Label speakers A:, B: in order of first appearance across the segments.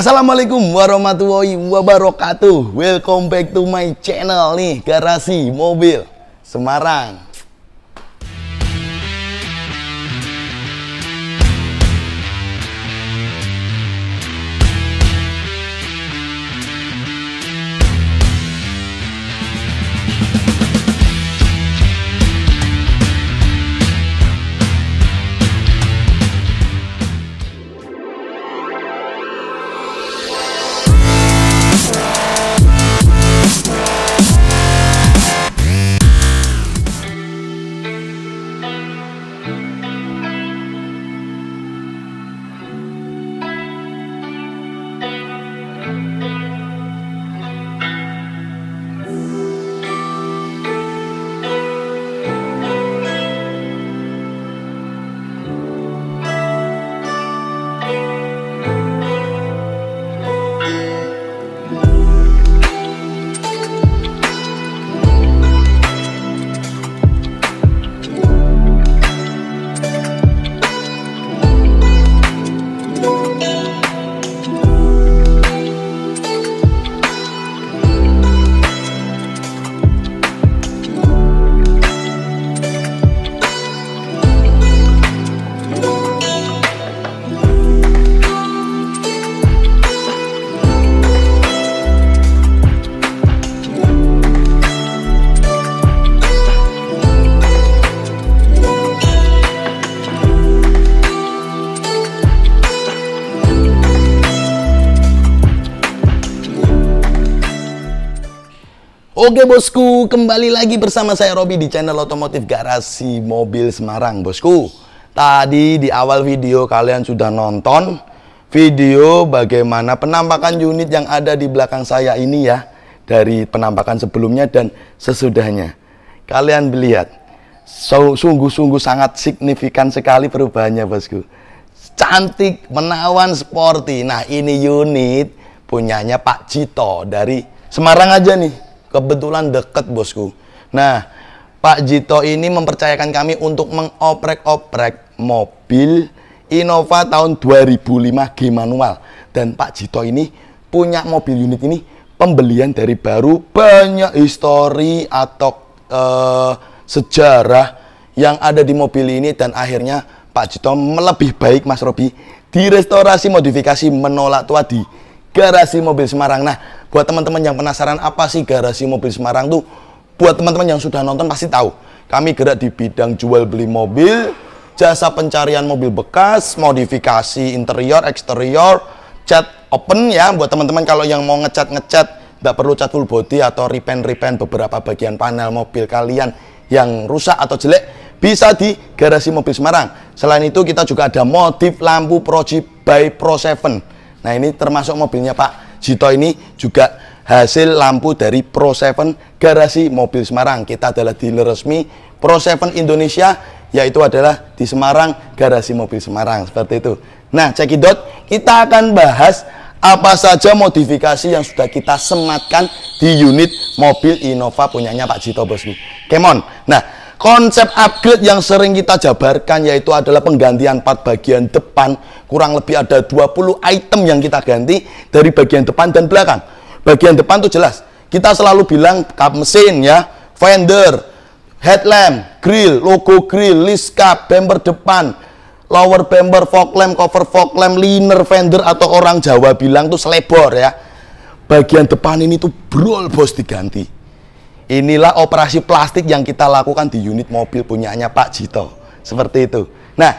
A: Assalamualaikum warahmatullahi wabarakatuh Welcome back to my channel nih Garasi Mobil Semarang Oke bosku, kembali lagi bersama saya Robi di channel Otomotif Garasi Mobil Semarang bosku. Tadi di awal video kalian sudah nonton video bagaimana penampakan unit yang ada di belakang saya ini ya. Dari penampakan sebelumnya dan sesudahnya. Kalian lihat, sungguh-sungguh sangat signifikan sekali perubahannya bosku. Cantik, menawan, sporty. Nah ini unit punyanya Pak Cito dari Semarang aja nih Kebetulan deket bosku. Nah, Pak Jito ini mempercayakan kami untuk mengoprek-oprek mobil Innova tahun 2005 G manual. Dan Pak Jito ini punya mobil unit ini pembelian dari baru banyak histori atau e, sejarah yang ada di mobil ini dan akhirnya Pak Jito melebih baik Mas Robi di restorasi modifikasi menolak tua di garasi mobil Semarang. Nah, buat teman-teman yang penasaran apa sih garasi mobil Semarang tuh, buat teman-teman yang sudah nonton pasti tahu. Kami gerak di bidang jual beli mobil, jasa pencarian mobil bekas, modifikasi interior, eksterior, cat open ya buat teman-teman kalau yang mau ngecat ngecat nggak perlu cat full body atau repaint repaint beberapa bagian panel mobil kalian yang rusak atau jelek bisa di garasi mobil Semarang. Selain itu kita juga ada motif lampu Proji by Pro 7 Nah ini termasuk mobilnya Pak Jito ini juga hasil lampu dari Pro 7 Garasi Mobil Semarang. Kita adalah dealer resmi Pro 7 Indonesia yaitu adalah di Semarang Garasi Mobil Semarang seperti itu. Nah, cekidot kita akan bahas apa saja modifikasi yang sudah kita sematkan di unit mobil Innova punyanya Pak Jito Bosku. Kemon. Nah, Konsep upgrade yang sering kita jabarkan yaitu adalah penggantian part bagian depan. Kurang lebih ada 20 item yang kita ganti dari bagian depan dan belakang. Bagian depan tuh jelas. Kita selalu bilang kap mesin ya, fender, headlamp, grill, logo grill, list cap, bumper depan, lower bumper, fog lamp, cover fog lamp, liner fender atau orang Jawa bilang tuh selebor ya. Bagian depan ini tuh brol bos diganti Inilah operasi plastik yang kita lakukan di unit mobil punyanya Pak Jito. Seperti itu. Nah,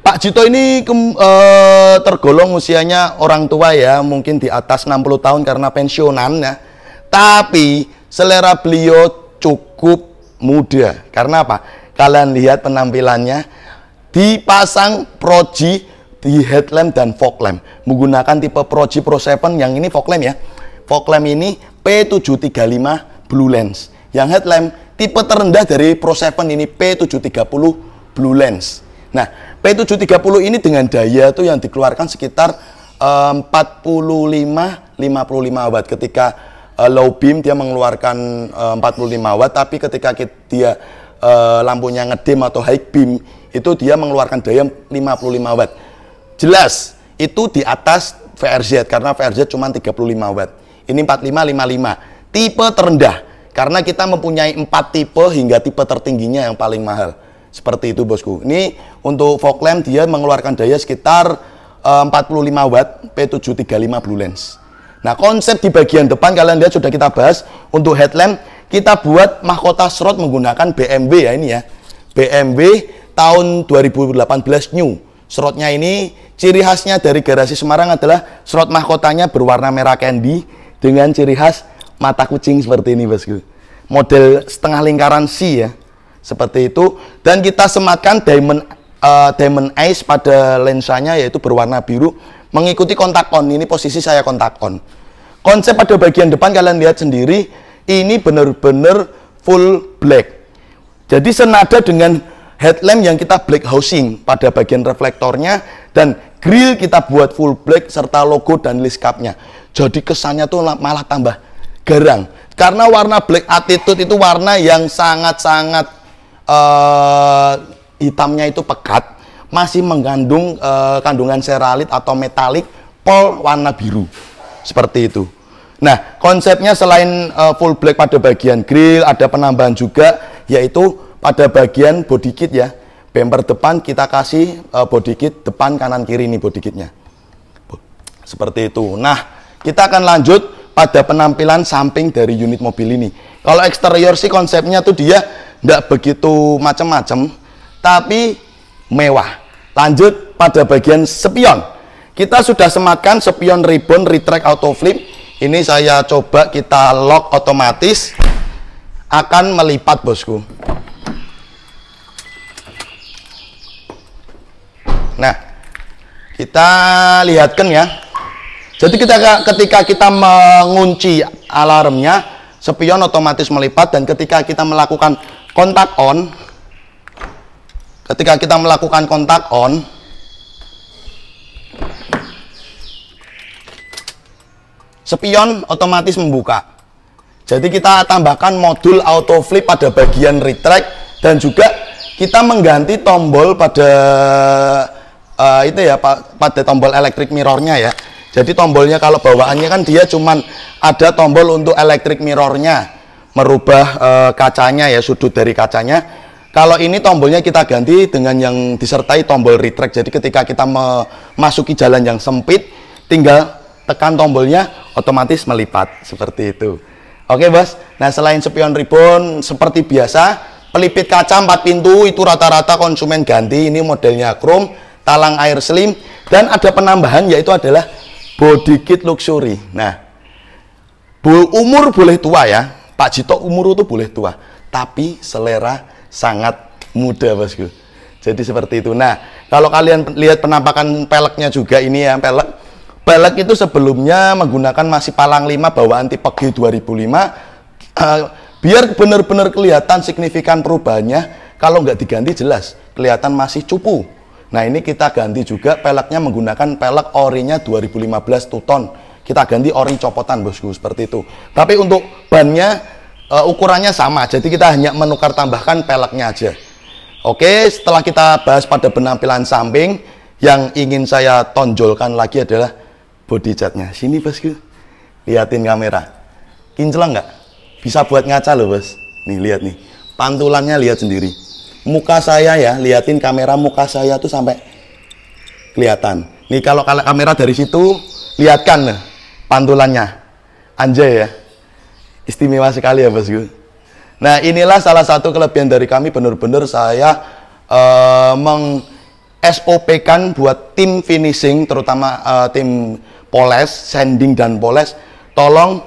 A: Pak Jito ini ke, e, eh, tergolong usianya orang tua ya, mungkin di atas 60 tahun karena pensiunan ya. Tapi selera beliau cukup muda. Karena apa? Kalian lihat penampilannya dipasang proji di headlamp dan fog lamp menggunakan tipe Proji Pro 7 yang ini fog lamp ya fog lamp ini P735 Blue Lens. Yang headlamp tipe terendah dari Pro 7 ini P730 Blue Lens. Nah, P730 ini dengan daya tuh yang dikeluarkan sekitar eh, 45 55 watt ketika eh, low beam dia mengeluarkan eh, 45 watt tapi ketika dia eh, lampunya ngedim atau high beam itu dia mengeluarkan daya 55 watt. Jelas itu di atas VRZ karena VRZ cuma 35 watt. Ini 45 55 tipe terendah karena kita mempunyai empat tipe hingga tipe tertingginya yang paling mahal seperti itu bosku ini untuk fog lamp dia mengeluarkan daya sekitar 45 eh, watt P735 blue lens nah konsep di bagian depan kalian lihat sudah kita bahas untuk headlamp kita buat mahkota serot menggunakan BMW ya ini ya BMW tahun 2018 new serotnya ini ciri khasnya dari garasi Semarang adalah serot mahkotanya berwarna merah candy dengan ciri khas mata kucing seperti ini bosku gitu. model setengah lingkaran C ya seperti itu dan kita sematkan diamond uh, diamond eyes pada lensanya yaitu berwarna biru mengikuti kontak on ini posisi saya kontak on konsep pada bagian depan kalian lihat sendiri ini benar-benar full black jadi senada dengan headlamp yang kita black housing pada bagian reflektornya dan grill kita buat full black serta logo dan list cupnya jadi kesannya tuh malah tambah garang. Karena warna black attitude itu warna yang sangat-sangat uh, hitamnya itu pekat, masih mengandung uh, kandungan seralit atau metalik pol warna biru. Seperti itu. Nah, konsepnya selain uh, full black pada bagian grill, ada penambahan juga yaitu pada bagian body kit ya. Bumper depan kita kasih uh, body kit depan kanan kiri ini body kitnya. Seperti itu. Nah, kita akan lanjut ada penampilan samping dari unit mobil ini kalau eksterior sih konsepnya tuh dia tidak begitu macam-macam tapi mewah lanjut pada bagian spion kita sudah sematkan spion ribbon retract auto flip ini saya coba kita lock otomatis akan melipat bosku nah kita lihatkan ya jadi kita ketika kita mengunci alarmnya, spion otomatis melipat dan ketika kita melakukan kontak on, ketika kita melakukan kontak on, spion otomatis membuka. Jadi kita tambahkan modul auto flip pada bagian retract dan juga kita mengganti tombol pada uh, itu ya pada tombol elektrik mirrornya ya. Jadi tombolnya kalau bawaannya kan dia cuma ada tombol untuk elektrik mirrornya, merubah e, kacanya ya sudut dari kacanya. Kalau ini tombolnya kita ganti dengan yang disertai tombol retract. Jadi ketika kita memasuki jalan yang sempit, tinggal tekan tombolnya otomatis melipat seperti itu. Oke, Bos. Nah, selain spion ribbon seperti biasa, pelipit kaca empat pintu itu rata-rata konsumen ganti. Ini modelnya chrome, talang air slim dan ada penambahan yaitu adalah body kit luxury. Nah, bu umur boleh tua ya. Pak Jito umur itu boleh tua, tapi selera sangat muda, Bosku. Jadi seperti itu. Nah, kalau kalian lihat penampakan peleknya juga ini ya, pelek. Pelek itu sebelumnya menggunakan masih palang 5 bawaan tipe G2005. Uh, eh, biar benar-benar kelihatan signifikan perubahannya, kalau nggak diganti jelas kelihatan masih cupu. Nah ini kita ganti juga peleknya menggunakan pelek orinya 2015 ton Kita ganti ori copotan bosku seperti itu. Tapi untuk bannya uh, ukurannya sama. Jadi kita hanya menukar tambahkan peleknya aja. Oke setelah kita bahas pada penampilan samping. Yang ingin saya tonjolkan lagi adalah body catnya. Sini bosku. Liatin kamera. Kincleng nggak? Bisa buat ngaca loh bos. Nih lihat nih. Pantulannya lihat sendiri muka saya ya liatin kamera muka saya tuh sampai kelihatan nih kalau kamera dari situ lihatkan eh, pantulannya anjay ya istimewa sekali ya bosku nah inilah salah satu kelebihan dari kami bener-bener saya uh, eh, meng SOP kan buat tim finishing terutama uh, tim poles sanding dan poles tolong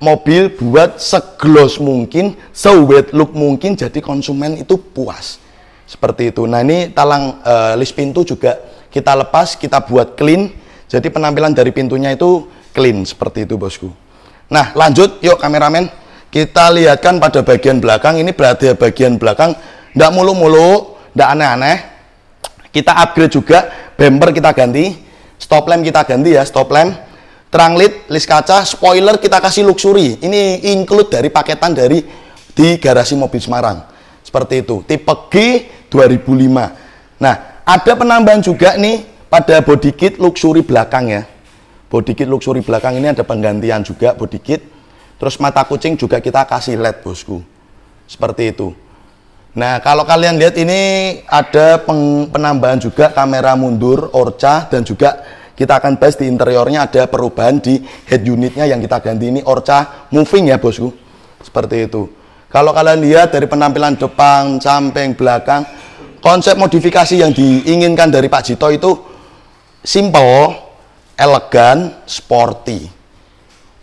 A: mobil buat seglos mungkin, sewet look mungkin, jadi konsumen itu puas. Seperti itu. Nah ini talang e, list pintu juga kita lepas, kita buat clean. Jadi penampilan dari pintunya itu clean seperti itu bosku. Nah lanjut, yuk kameramen kita lihatkan pada bagian belakang ini berarti bagian belakang tidak mulu-mulu tidak aneh-aneh kita upgrade juga bumper kita ganti stop lamp kita ganti ya stop lamp terang lid, list kaca, spoiler kita kasih luxury. Ini include dari paketan dari di garasi mobil Semarang. Seperti itu. Tipe G 2005. Nah, ada penambahan juga nih pada body kit luxury belakang ya. Body kit luxury belakang ini ada penggantian juga body kit. Terus mata kucing juga kita kasih LED, Bosku. Seperti itu. Nah, kalau kalian lihat ini ada penambahan juga kamera mundur, orca dan juga kita akan bahas di interiornya ada perubahan di head unitnya yang kita ganti ini Orca moving ya bosku seperti itu kalau kalian lihat dari penampilan depan samping belakang konsep modifikasi yang diinginkan dari Pak Jito itu simple elegan sporty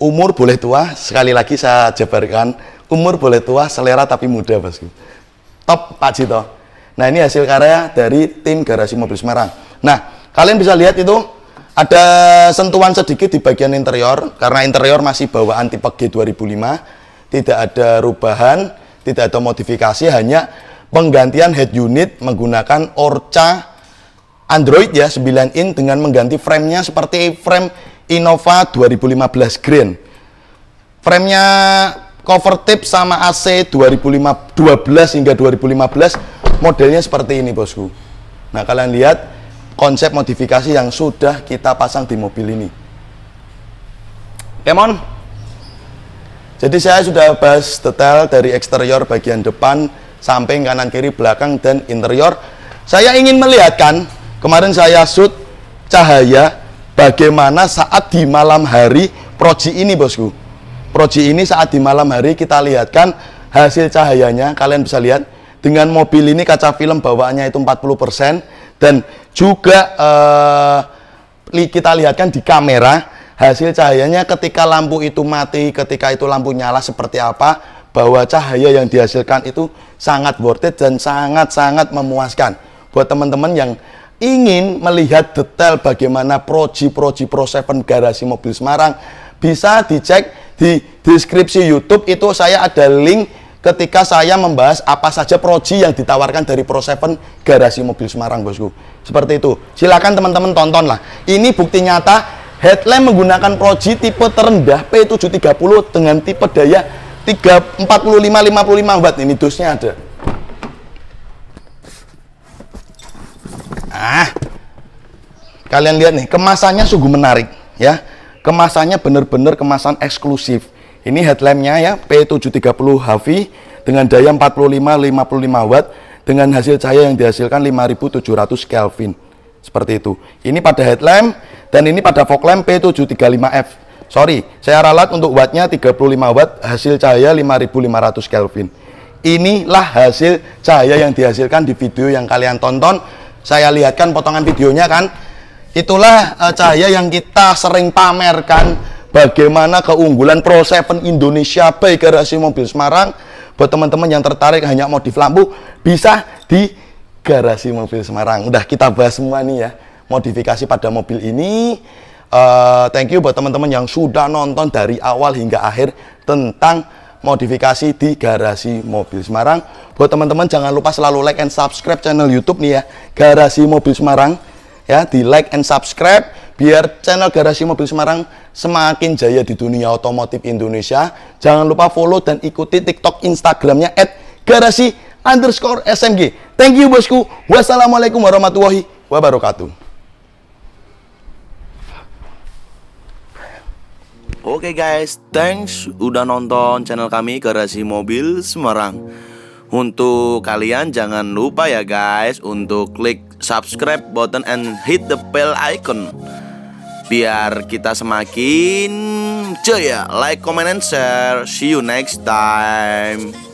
A: umur boleh tua sekali lagi saya jabarkan umur boleh tua selera tapi muda bosku top Pak Jito nah ini hasil karya dari tim garasi mobil Semarang nah kalian bisa lihat itu ada sentuhan sedikit di bagian interior karena interior masih bawaan tipe G2005, tidak ada rubahan, tidak ada modifikasi, hanya penggantian head unit menggunakan Orca Android ya 9 in dengan mengganti framenya seperti frame Innova 2015 Green. Framenya cover tip sama AC 2012 hingga 2015 modelnya seperti ini bosku. Nah kalian lihat konsep modifikasi yang sudah kita pasang di mobil ini. Kemon. Jadi saya sudah bahas detail dari eksterior bagian depan, samping kanan kiri belakang dan interior. Saya ingin melihatkan kemarin saya shoot cahaya bagaimana saat di malam hari proji ini bosku. Proji ini saat di malam hari kita lihatkan hasil cahayanya. Kalian bisa lihat dengan mobil ini kaca film bawaannya itu 40 dan juga uh, kita lihatkan di kamera hasil cahayanya ketika lampu itu mati, ketika itu lampu nyala seperti apa, bahwa cahaya yang dihasilkan itu sangat worth it dan sangat-sangat memuaskan. Buat teman-teman yang ingin melihat detail bagaimana proji-proji Pro 7 garasi mobil Semarang, bisa dicek di deskripsi YouTube itu saya ada link ketika saya membahas apa saja proji yang ditawarkan dari Pro 7 garasi mobil Semarang bosku seperti itu silakan teman-teman tonton lah ini bukti nyata headlamp menggunakan proji tipe terendah P730 dengan tipe daya 45 55 watt ini dusnya ada ah kalian lihat nih kemasannya sungguh menarik ya kemasannya benar-benar kemasan eksklusif ini headlampnya ya P730 Havi dengan daya 45-55 watt dengan hasil cahaya yang dihasilkan 5700 Kelvin. Seperti itu. Ini pada headlamp dan ini pada fog lamp P735F. Sorry, saya ralat untuk wattnya 35 watt, hasil cahaya 5500 Kelvin. Inilah hasil cahaya yang dihasilkan di video yang kalian tonton. Saya lihatkan potongan videonya kan. Itulah eh, cahaya yang kita sering pamerkan bagaimana keunggulan Pro 7 Indonesia by Garasi Mobil Semarang buat teman-teman yang tertarik hanya modif lampu bisa di Garasi Mobil Semarang udah kita bahas semua nih ya modifikasi pada mobil ini uh, thank you buat teman-teman yang sudah nonton dari awal hingga akhir tentang modifikasi di garasi mobil Semarang buat teman-teman jangan lupa selalu like and subscribe channel YouTube nih ya garasi mobil Semarang ya di like and subscribe biar channel Garasi Mobil Semarang semakin jaya di dunia otomotif Indonesia. Jangan lupa follow dan ikuti TikTok Instagramnya at garasi underscore SMG. Thank you bosku. Wassalamualaikum warahmatullahi wabarakatuh. Oke okay guys, thanks udah nonton channel kami Garasi Mobil Semarang. Untuk kalian jangan lupa ya guys untuk klik subscribe button and hit the bell icon biar kita semakin jaya. Like, comment, and share. See you next time.